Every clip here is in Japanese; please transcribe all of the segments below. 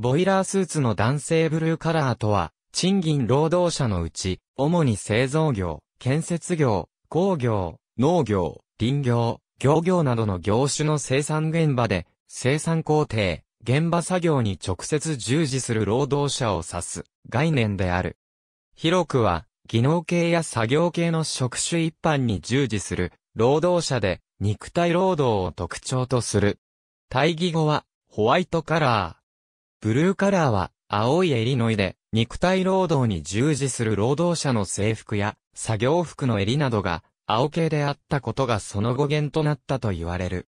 ボイラースーツの男性ブルーカラーとは、賃金労働者のうち、主に製造業、建設業、工業、農業、林業、漁業などの業種の生産現場で、生産工程、現場作業に直接従事する労働者を指す概念である。広くは、技能系や作業系の職種一般に従事する労働者で肉体労働を特徴とする。対義語は、ホワイトカラー。ブルーカラーは、青い襟ので、肉体労働に従事する労働者の制服や、作業服の襟などが、青系であったことがその語源となったと言われる。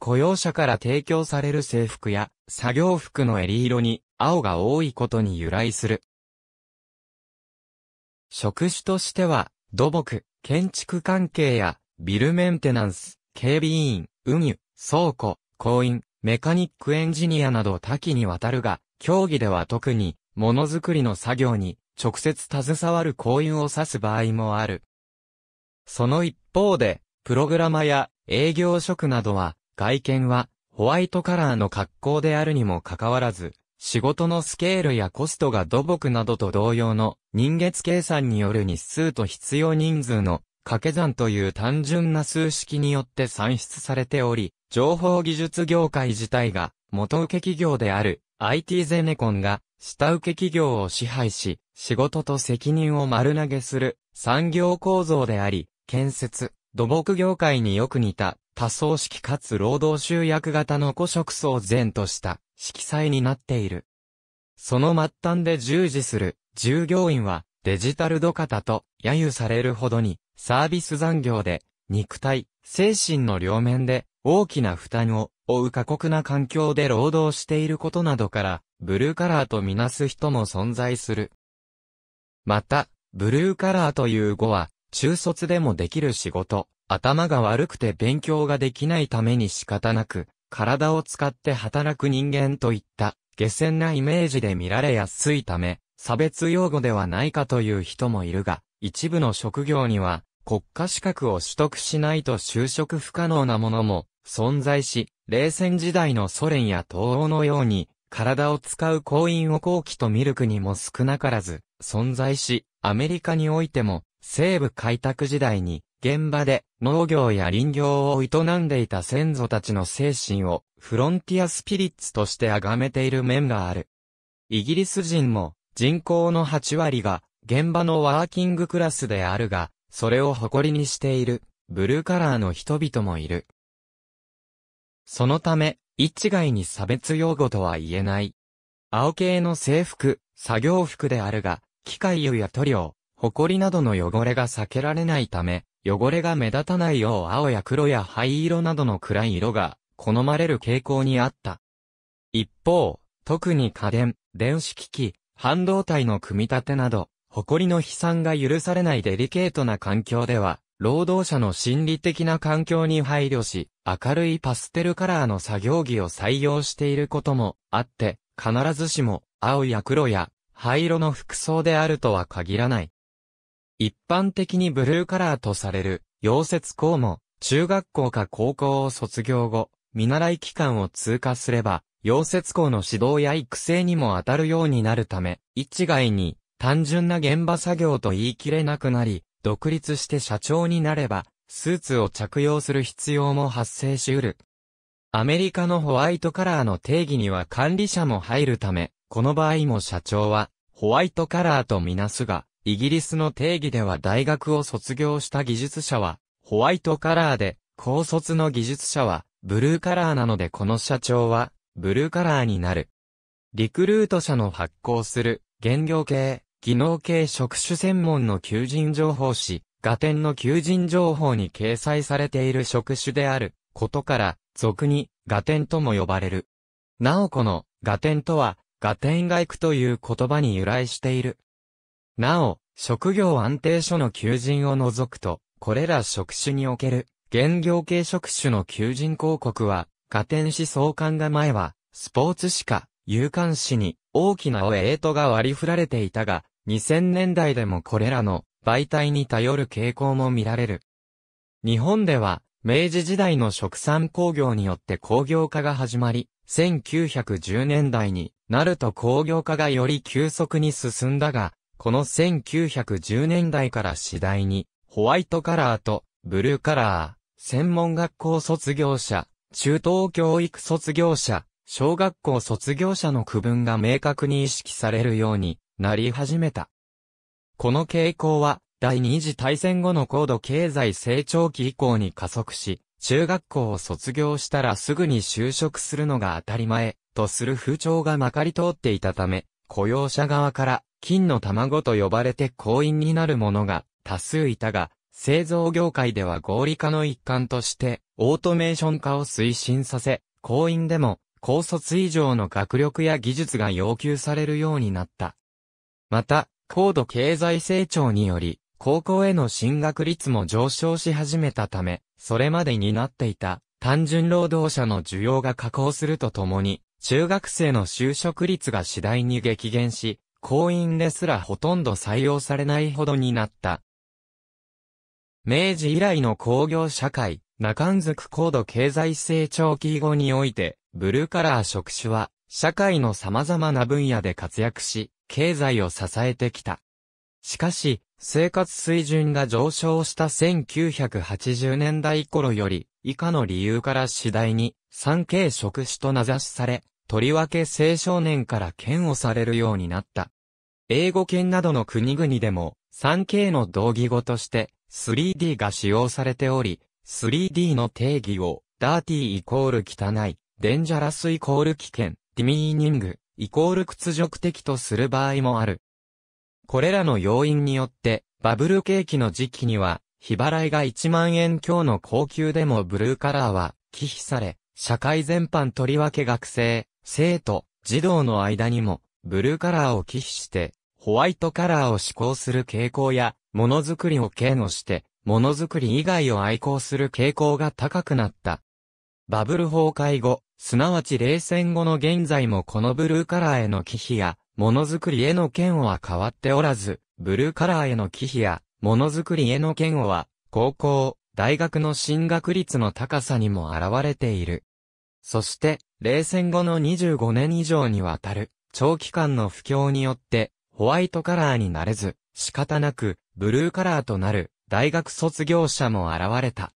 雇用者から提供される制服や、作業服の襟色に、青が多いことに由来する。職種としては、土木、建築関係や、ビルメンテナンス、警備員、運輸、倉庫、工員、メカニックエンジニアなど多岐にわたるが、競技では特に、ものづくりの作業に直接携わる行員を指す場合もある。その一方で、プログラマや営業職などは、外見はホワイトカラーの格好であるにもかかわらず、仕事のスケールやコストが土木などと同様の人月計算による日数と必要人数の掛け算という単純な数式によって算出されており、情報技術業界自体が元請企業である IT ゼネコンが下請企業を支配し、仕事と責任を丸投げする産業構造であり、建設、土木業界によく似た多層式かつ労働集約型の古色層然とした色彩になっている。その末端で従事する従業員はデジタル土方と揶揄されるほどにサービス残業で、肉体、精神の両面で、大きな負担を負う過酷な環境で労働していることなどから、ブルーカラーとみなす人も存在する。また、ブルーカラーという語は、中卒でもできる仕事、頭が悪くて勉強ができないために仕方なく、体を使って働く人間といった、下船なイメージで見られやすいため、差別用語ではないかという人もいるが、一部の職業には、国家資格を取得しないと就職不可能なものも存在し、冷戦時代のソ連や東欧のように、体を使う行員を後期と見る国も少なからず存在し、アメリカにおいても西部開拓時代に現場で農業や林業を営んでいた先祖たちの精神をフロンティアスピリッツとして崇めている面がある。イギリス人も人口の8割が現場のワーキングクラスであるが、それを誇りにしている、ブルーカラーの人々もいる。そのため、一概に差別用語とは言えない。青系の制服、作業服であるが、機械油や塗料、埃などの汚れが避けられないため、汚れが目立たないよう青や黒や灰色などの暗い色が好まれる傾向にあった。一方、特に家電、電子機器、半導体の組み立てなど、誇りの飛散が許されないデリケートな環境では、労働者の心理的な環境に配慮し、明るいパステルカラーの作業着を採用していることもあって、必ずしも青や黒や灰色の服装であるとは限らない。一般的にブルーカラーとされる、溶接校も、中学校か高校を卒業後、見習い期間を通過すれば、溶接校の指導や育成にも当たるようになるため、一概に単純な現場作業と言い切れなくなり、独立して社長になれば、スーツを着用する必要も発生し得る。アメリカのホワイトカラーの定義には管理者も入るため、この場合も社長は、ホワイトカラーとみなすが、イギリスの定義では大学を卒業した技術者は、ホワイトカラーで、高卒の技術者は、ブルーカラーなのでこの社長は、ブルーカラーになる。リクルート社の発行する、原業系、技能系職種専門の求人情報誌、画展の求人情報に掲載されている職種であることから、俗に画展とも呼ばれる。なおこの画展とは、画展外区という言葉に由来している。なお、職業安定所の求人を除くと、これら職種における、現業系職種の求人広告は、画展誌創刊が前は、スポーツ誌か、有刊誌に、大きなェイトが割り振られていたが、2000年代でもこれらの媒体に頼る傾向も見られる。日本では、明治時代の食産工業によって工業化が始まり、1910年代になると工業化がより急速に進んだが、この1910年代から次第に、ホワイトカラーとブルーカラー、専門学校卒業者、中等教育卒業者、小学校卒業者の区分が明確に意識されるようになり始めた。この傾向は、第二次大戦後の高度経済成長期以降に加速し、中学校を卒業したらすぐに就職するのが当たり前、とする風潮がまかり通っていたため、雇用者側から、金の卵と呼ばれて公員になる者が多数いたが、製造業界では合理化の一環として、オートメーション化を推進させ、公員でも、高卒以上の学力や技術が要求されるようになった。また、高度経済成長により、高校への進学率も上昇し始めたため、それまでになっていた単純労働者の需要が下降するとともに、中学生の就職率が次第に激減し、校員ですらほとんど採用されないほどになった。明治以来の工業社会、中んづく高度経済成長期後において、ブルーカラー職種は、社会の様々な分野で活躍し、経済を支えてきた。しかし、生活水準が上昇した1980年代頃より、以下の理由から次第に、産経職種と名指しされ、とりわけ青少年から嫌悪されるようになった。英語圏などの国々でも、産経の同義語として、3D が使用されており、3D の定義を、ダーティーイコール汚い、デンジャラスイコール危険、ディミーニング、イコール屈辱的とする場合もある。これらの要因によって、バブル景気の時期には、日払いが1万円強の高級でもブルーカラーは、忌避され、社会全般とりわけ学生、生徒、児童の間にも、ブルーカラーを忌避して、ホワイトカラーを志向する傾向や、ものづくりを軽のして、ものづくり以外を愛好する傾向が高くなった。バブル崩壊後、すなわち冷戦後の現在もこのブルーカラーへの忌避や、ものづくりへの嫌悪は変わっておらず、ブルーカラーへの忌避や、ものづくりへの嫌悪は、高校、大学の進学率の高さにも現れている。そして、冷戦後の25年以上にわたる、長期間の不況によって、ホワイトカラーになれず、仕方なく、ブルーカラーとなる、大学卒業者も現れた。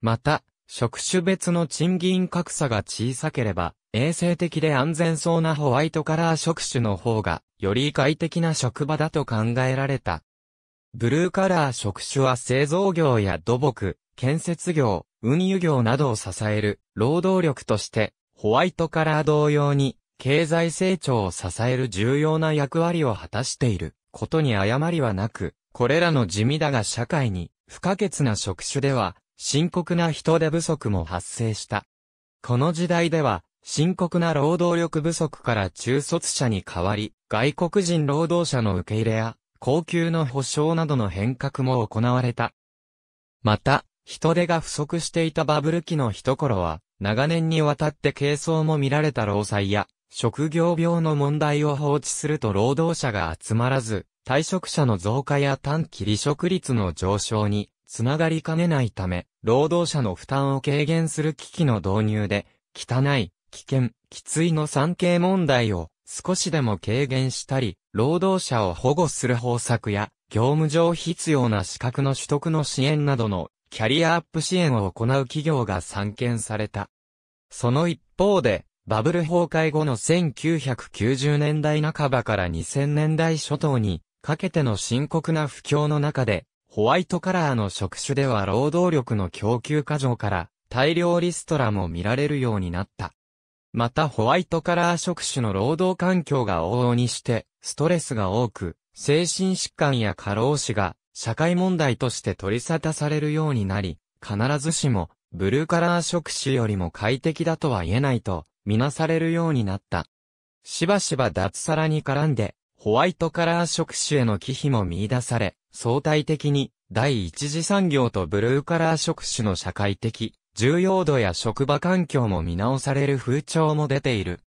また、職種別の賃金格差が小さければ、衛生的で安全そうなホワイトカラー職種の方が、より快適な職場だと考えられた。ブルーカラー職種は製造業や土木、建設業、運輸業などを支える労働力として、ホワイトカラー同様に経済成長を支える重要な役割を果たしていることに誤りはなく、これらの地味だが社会に不可欠な職種では深刻な人手不足も発生した。この時代では、深刻な労働力不足から中卒者に代わり、外国人労働者の受け入れや、高級の保障などの変革も行われた。また、人手が不足していたバブル期の一頃は、長年にわたって軽装も見られた労災や、職業病の問題を放置すると労働者が集まらず、退職者の増加や短期離職率の上昇につながりかねないため、労働者の負担を軽減する機器の導入で、汚い、危険、きついの産経問題を少しでも軽減したり、労働者を保護する方策や、業務上必要な資格の取得の支援などのキャリアアップ支援を行う企業が散見された。その一方で、バブル崩壊後の1990年代半ばから2000年代初頭にかけての深刻な不況の中で、ホワイトカラーの職種では労働力の供給過剰から大量リストラも見られるようになった。またホワイトカラー職種の労働環境が往々にして、ストレスが多く、精神疾患や過労死が社会問題として取り沙汰されるようになり、必ずしもブルーカラー職種よりも快適だとは言えないと、みなされるようになった。しばしば脱サラに絡んで、ホワイトカラー職種への忌避も見出され、相対的に第一次産業とブルーカラー職種の社会的重要度や職場環境も見直される風潮も出ている。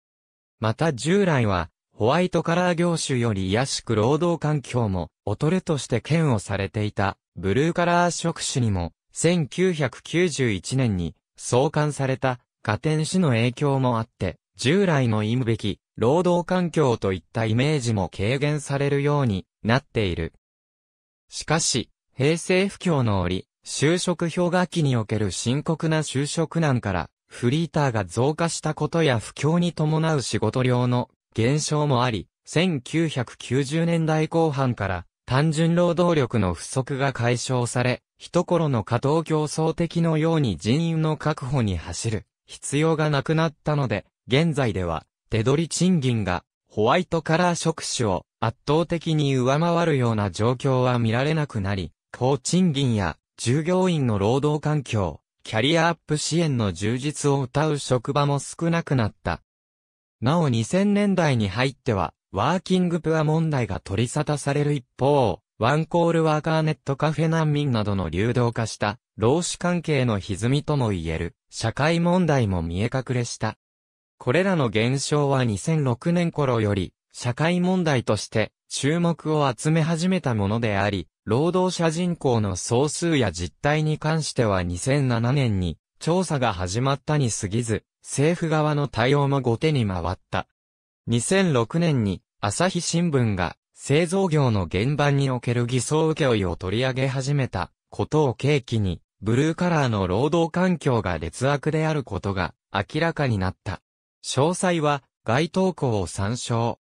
また従来はホワイトカラー業種より癒しく労働環境も劣るとして嫌悪されていたブルーカラー職種にも1991年に創刊された加点種の影響もあって従来の意味べき労働環境といったイメージも軽減されるようになっている。しかし、平成不況の折、就職氷河期における深刻な就職難から、フリーターが増加したことや不況に伴う仕事量の減少もあり、1990年代後半から単純労働力の不足が解消され、一頃の過当競争的のように人員の確保に走る必要がなくなったので、現在では手取り賃金がホワイトカラー職種を圧倒的に上回るような状況は見られなくなり、高賃金や従業員の労働環境、キャリアアップ支援の充実を謳う職場も少なくなった。なお2000年代に入っては、ワーキングプア問題が取り沙汰される一方、ワンコールワーカーネットカフェ難民などの流動化した、労使関係の歪みとも言える、社会問題も見え隠れした。これらの現象は2006年頃より、社会問題として、注目を集め始めたものであり、労働者人口の総数や実態に関しては2007年に、調査が始まったに過ぎず、政府側の対応も後手に回った。2006年に、朝日新聞が、製造業の現場における偽装請負を取り上げ始めたことを契機に、ブルーカラーの労働環境が劣悪であることが明らかになった。詳細は該当校を参照。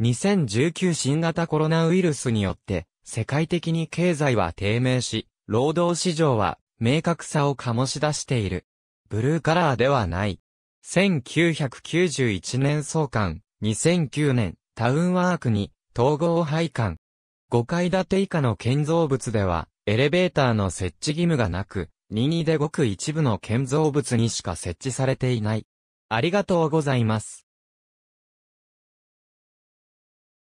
2019新型コロナウイルスによって世界的に経済は低迷し、労働市場は明確さを醸し出している。ブルーカラーではない。1991年創刊、2009年、タウンワークに統合配管。5階建て以下の建造物では、エレベーターの設置義務がなく、任意でごく一部の建造物にしか設置されていない。ありがとうございます。